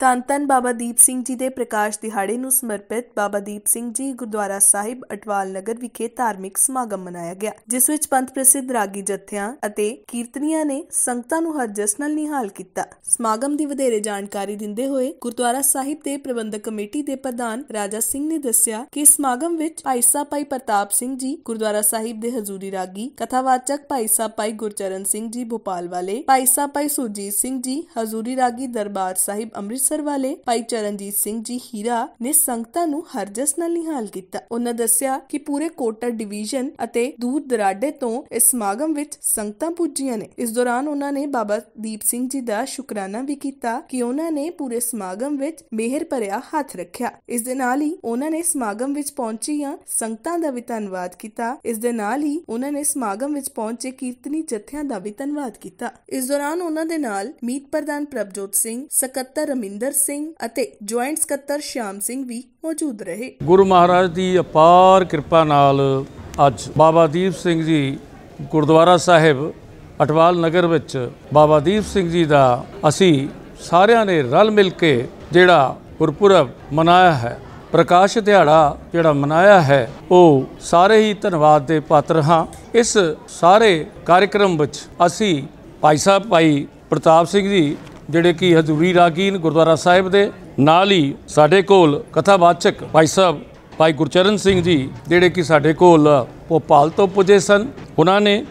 ਤਾਂ ਧੰਨ ਬਾਬਾ ਦੀਪ ਸਿੰਘ ਜੀ ਦੇ ਪ੍ਰਕਾਸ਼ ਦਿਹਾੜੇ ਨੂੰ ਸਮਰਪਿਤ ਬਾਬਾ ਦੀਪ ਸਿੰਘ ਜੀ ਗੁਰਦੁਆਰਾ ਸਾਹਿਬ ਅਟਵਾਲ ਨਗਰ ਵਿਖੇ ਧਾਰਮਿਕ ਸਮਾਗਮ ਮਨਾਇਆ ਗਿਆ ਜਿਸ ਵਿੱਚ ਪੰਥ ਪ੍ਰਸਿੱਧ ਰਾਗੀ ਜਥਿਆਂ ਅਤੇ ਕੀਰਤਨੀਆਂ ਨੇ ਸੰਗਤਾਂ ਨੂੰ ਹਰ ਜਸ ਨਾਲ ਨਿਹਾਲ ਕੀਤਾ ਸਮਾਗਮ ਦੀ ਵਧੇਰੇ ਜਾਣਕਾਰੀ ਦਿੰਦੇ ਹੋਏ ਗੁਰਦੁਆਰਾ ਸਾਹਿਬ ਦੇ ਪ੍ਰਬੰਧਕ ਕਮੇਟੀ ਦੇ ਪ੍ਰਧਾਨ ਰਾਜਾ ਸਿੰਘ ਨੇ ਦੱਸਿਆ ਕਿ ਸਮਾਗਮ ਵਿੱਚ ਭਾਈ ਸਾਹਿਬ ਭਾਈ ਪ੍ਰਤਾਪ ਸਿੰਘ ਜੀ ਗੁਰਦੁਆਰਾ ਸਾਹਿਬ ਦੇ ਹਜ਼ੂਰੀ ਰਾਗੀ ਕਥਾਵਾਚਕ ਭਾਈ ਸਾਹਿਬ ਭਾਈ ਗੁਰਚਰਨ ਸਿੰਘ ਜੀ ਭੋਪਾਲ ਵਾਲੇ ਭਾਈ ਸਾਹਿਬ ਭਾਈ ਸੁਜੀਤ ਸਿੰਘ ਜੀ ਹਜ਼ੂਰੀ ਰਾਗੀ ਦਰਬਾਰ ਸਾਹਿਬ ਅੰਮ੍ਰਿਤ ਅੰਮ੍ਰਿਤਸਰ ਵਾਲੇ ਭਾਈ ਚਰਨਜੀਤ ਸਿੰਘ ਜੀ ਹੀਰਾ ਨੇ ਸੰਗਤਾਂ ਨੂੰ ਹਰਜਸ ਨਾਲ ਨਿਹਾਲ ਕੀਤਾ ਉਹਨਾਂ ਦੱਸਿਆ ਕਿ ਪੂਰੇ ਕੋਟਾ ਡਿਵੀਜ਼ਨ ਅਤੇ ਦੂਰ ਦਰਾਡੇ ਤੋਂ ਇਸ ਸਮਾਗਮ ਵਿੱਚ ਸੰਗਤਾਂ ਪੁੱਜੀਆਂ ਨੇ ਇਸ ਦੌਰਾਨ ਉਹਨਾਂ ਨੇ ਬਾਬਾ ਦੀਪ ਸਿੰਘ ਜੀ ਦਾ ਸ਼ੁਕਰਾਨਾ ਵੀ ਕੀਤਾ ਕਿ ਉਹਨਾਂ ਨੇ ਪੂਰੇ ਸਮਾਗਮ ਵਿੱਚ ਮਿਹਰ ਭਰਿਆ ਹੱਥ ਰੱਖਿਆ ਇਸ ਦੇ ਨਾਲ ਹੀ ਉਹਨਾਂ ਨੇ ਸਮਾਗਮ ਵਿੱਚ ਪਹੁੰਚੀਆਂ ਸੰਗਤਾਂ ਦਾ ਵੀ ਧੰਨਵਾਦ ਕੀਤਾ ਇਸ ਦੇ ਨਾਲ ਹੀ ਉਹਨਾਂ ਨੇ ਸਮਾਗਮ ਵਿੱਚ ਪਹੁੰਚੇ ਕੀਰਤਨੀ ਜਥਿਆਂ ਦਾ ਵੀ ਧੰਨਵਾਦ ਕੀਤਾ ਇਸ ਦੌਰਾਨ ਉਹਨਾਂ ਦੇ ਨਾਲ ਮੀਤ ਪ੍ਰਧਾਨ ਪ੍ਰਭਜੋਤ ਸਿੰਘ ਸਕੱਤਰ ਰਮਿੰਦਰ ਬਲਵਿੰਦਰ ਸਿੰਘ ਅਤੇ ਜੁਆਇੰਟ ਸਕੱਤਰ ਸ਼ਾਮ ਸਿੰਘ ਵੀ ਮੌਜੂਦ ਰਹੇ ਗੁਰੂ ਮਹਾਰਾਜ ਦੀ ਅਪਾਰ ਕਿਰਪਾ ਨਾਲ ਅੱਜ ਬਾਬਾ ਦੀਪ ਸਿੰਘ ਜੀ ਗੁਰਦੁਆਰਾ ਸਾਹਿਬ ਅਟਵਾਲ ਨਗਰ ਵਿੱਚ ਬਾਬਾ ਦੀਪ ਸਿੰਘ ਜੀ ਦਾ ਅਸੀਂ ਸਾਰਿਆਂ ਨੇ ਰਲ ਮਿਲ ਕੇ ਜਿਹੜਾ ਗੁਰਪੁਰਬ ਮਨਾਇਆ ਹੈ ਪ੍ਰਕਾਸ਼ ਦਿਹਾੜਾ ਜਿਹੜਾ ਮਨਾਇਆ ਹੈ ਉਹ ਸਾਰੇ ਹੀ ਧੰਨਵਾਦ ਦੇ ਪਾਤਰ ਹਾਂ ਇਸ ਸਾਰੇ ਕਾਰਜਕ੍ਰਮ ਵਿੱਚ ਅਸੀਂ ਭਾਈ ਸਾਹਿਬ ਭਾਈ ਪ੍ਰਤਾਪ ਸਿੰਘ ਜੀ ਜਿਹੜੇ ਕਿ ਹਜ਼ੂਰੀ ਰਾਗੀਨ ਗੁਰਦੁਆਰਾ ਸਾਹਿਬ ਦੇ ਨਾਲ ਹੀ ਸਾਡੇ ਕੋਲ ਕਥਾਵਾਚਕ ਭਾਈ ਸਾਹਿਬ ਭਾਈ ਗੁਰਚਰਨ ਸਿੰਘ ਜੀ ਜਿਹੜੇ ਕਿ ਸਾਡੇ ਕੋਲ ਭੋਪਾਲ ਤੋਂ ਪੁਜੇ ਸਨ ਉਹਨਾਂ ਨੇ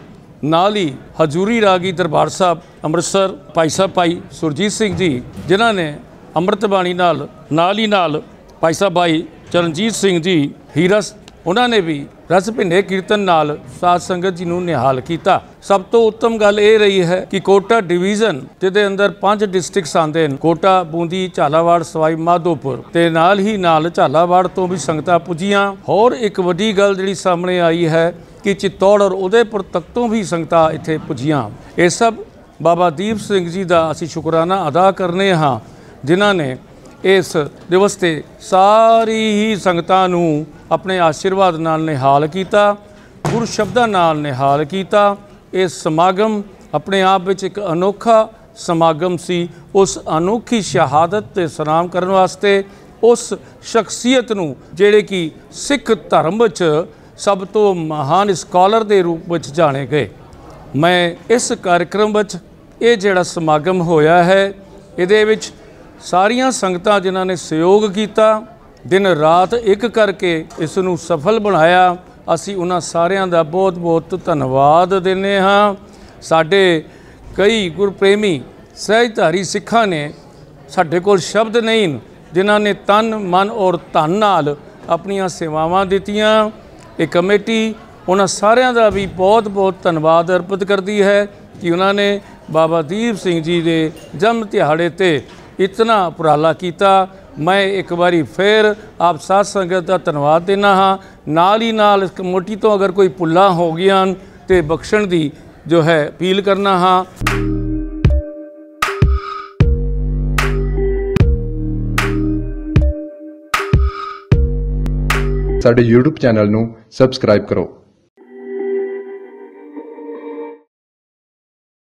ਨਾਲ ਹੀ ਹਜ਼ੂਰੀ ਰਾਗੀ ਦਰਬਾਰ ਸਾਹਿਬ ਅੰਮ੍ਰਿਤਸਰ ਭਾਈ ਸਾਹਿਬ ਭਾਈ ਸੁਰਜੀਤ ਸਿੰਘ ਜੀ ਜਿਨ੍ਹਾਂ ਨੇ ਅੰਮ੍ਰਿਤ ਬਾਣੀ ਨਾਲ ਨਾਲ ਹੀ ਨਾਲ ਭਾਈ ਸਾਹਿਬ ਭਾਈ ਚਰਨਜੀਤ ਸਿੰਘ ਜੀ ਹੀਰਸ ਉਹਨਾਂ ਨੇ ਵੀ ਰਸ ਭਿੰਡੇ ਕੀਰਤਨ ਨਾਲ ਸਾਧ ਸੰਗਤ ਜੀ ਨੂੰ ਨਿਹਾਲ ਕੀਤਾ ਸਭ ਤੋਂ ਉੱਤਮ ਗੱਲ ਇਹ ਰਹੀ ਹੈ ਕਿ ਕੋਟਾ ਡਿਵੀਜ਼ਨ ਜਿਹਦੇ ਅੰਦਰ ਪੰਜ ਡਿਸਟ੍ਰਿਕਟਸ ਆਉਂਦੇ ਨੇ ਕੋਟਾ ਬੂੰਦੀ ਝਾਲਾਵਾੜ ਸਵਾਈ ਮਾਧੋਪੁਰ ਤੇ ਨਾਲ ਹੀ ਨਾਲ ਝਾਲਾਵਾੜ ਤੋਂ ਵੀ ਸੰਗਤਾਂ ਪੁੱਜੀਆਂ ਹੋਰ ਇੱਕ ਵੱਡੀ ਗੱਲ ਜਿਹੜੀ ਸਾਹਮਣੇ ਆਈ ਹੈ ਕਿ ਚਿੱਤੌੜ ਔਰ ਉਦੇਪੁਰ ਤੱਕ ਤੋਂ ਵੀ ਸੰਗਤਾਂ ਇੱਥੇ ਪੁੱਜੀਆਂ ਇਹ ਸਭ ਬਾਬਾ ਦੀਪ ਸਿੰਘ ਜੀ ਦਾ ਅਸੀਂ ਸ਼ੁਕਰਾਨਾ ਅਦਾ ਕਰਨੇ ਹਾਂ ਜਿਨ੍ਹਾਂ ਨੇ ਇਸ ਦਿਵਸ ਤੇ ਸਾਰੀ ਹੀ ਸੰਗਤਾਂ ਨੂੰ ਆਪਣੇ ਆਸ਼ੀਰਵਾਦ ਨਾਲ ਨਿਹਾਲ ਕੀਤਾ ਗੁਰ ਸ਼ਬਦਾਂ ਨਾਲ ਨਿਹਾਲ ਕੀਤਾ ਇਸ ਸਮਾਗਮ ਆਪਣੇ ਆਪ ਵਿੱਚ ਇੱਕ ਅਨੋਖਾ ਸਮਾਗਮ ਸੀ ਉਸ ਅਨੋਖੀ ਸ਼ਹਾਦਤ ਤੇ ਸਲਾਮ ਕਰਨ ਵਾਸਤੇ ਉਸ ਸ਼ਖਸੀਅਤ ਨੂੰ ਜਿਹੜੇ ਕਿ ਸਿੱਖ ਧਰਮ ਵਿੱਚ ਸਭ ਤੋਂ ਮਹਾਨ ਸਕਾਲਰ ਦੇ ਰੂਪ ਵਿੱਚ ਜਾਣੇ ਗਏ ਮੈਂ ਇਸ ਕਾਰਜਕ੍ਰਮ ਵਿੱਚ ਇਹ ਜਿਹੜਾ ਸਮਾਗਮ ਹੋਇਆ ਹੈ ਇਹਦੇ ਵਿੱਚ ਸਾਰੀਆਂ ਸੰਗਤਾਂ ਜਿਨ੍ਹਾਂ ਨੇ ਸਹਿਯੋਗ ਕੀਤਾ ਦਿਨ ਰਾਤ ਇੱਕ ਕਰਕੇ ਇਸ ਨੂੰ ਸਫਲ ਬਣਾਇਆ ਅਸੀਂ ਉਹਨਾਂ ਸਾਰਿਆਂ ਦਾ ਬਹੁਤ-ਬਹੁਤ ਧੰਨਵਾਦ ਦਿੰਨੇ ਹਾਂ ਸਾਡੇ ਕਈ ਗੁਰਪ੍ਰੇਮੀ ਸਹਿਜਧਾਰੀ ਸਿੱਖਾਂ ਨੇ ਸਾਡੇ ਕੋਲ ਸ਼ਬਦ ਨਹੀਂ ਜਿਨ੍ਹਾਂ ਨੇ ਤਨ ਮਨ ਔਰ ਧਨ ਨਾਲ ਆਪਣੀਆਂ ਸੇਵਾਵਾਂ ਦਿੱਤੀਆਂ ਇਹ ਕਮੇਟੀ ਉਹਨਾਂ ਸਾਰਿਆਂ ਦਾ ਵੀ ਬਹੁਤ-ਬਹੁਤ ਧੰਨਵਾਦ ਅਰਪਿਤ ਕਰਦੀ ਹੈ ਕਿ ਉਹਨਾਂ ਨੇ ਬਾਬਾ ਦੀਪ ਸਿੰਘ ਜੀ ਦੇ ਜਨਮ ਦਿਹਾੜੇ ਤੇ ਇਤਨਾ ਉਪਰਾਲਾ ਕੀਤਾ ਮੈਂ ਇੱਕ ਵਾਰੀ ਫੇਰ ਆਪ ਸਾਧ ਸੰਗਤ ਦਾ ਧੰਨਵਾਦ ਦੇਣਾ ਹਾਂ ਨਾਲ ਹੀ ਨਾਲ ਇਸ ਕਮੇਟੀ ਤੋਂ ਅਗਰ ਕੋਈ ਪੁੱਲਾ ਹੋ ਗਿਆ ਤੇ ਬਖਸ਼ਣ ਦੀ ਜੋ ਹੈ ਅਪੀਲ ਕਰਨਾ ਹਾਂ ਸਾਡੇ YouTube ਚੈਨਲ ਨੂੰ ਸਬਸਕ੍ਰਾਈਬ ਕਰੋ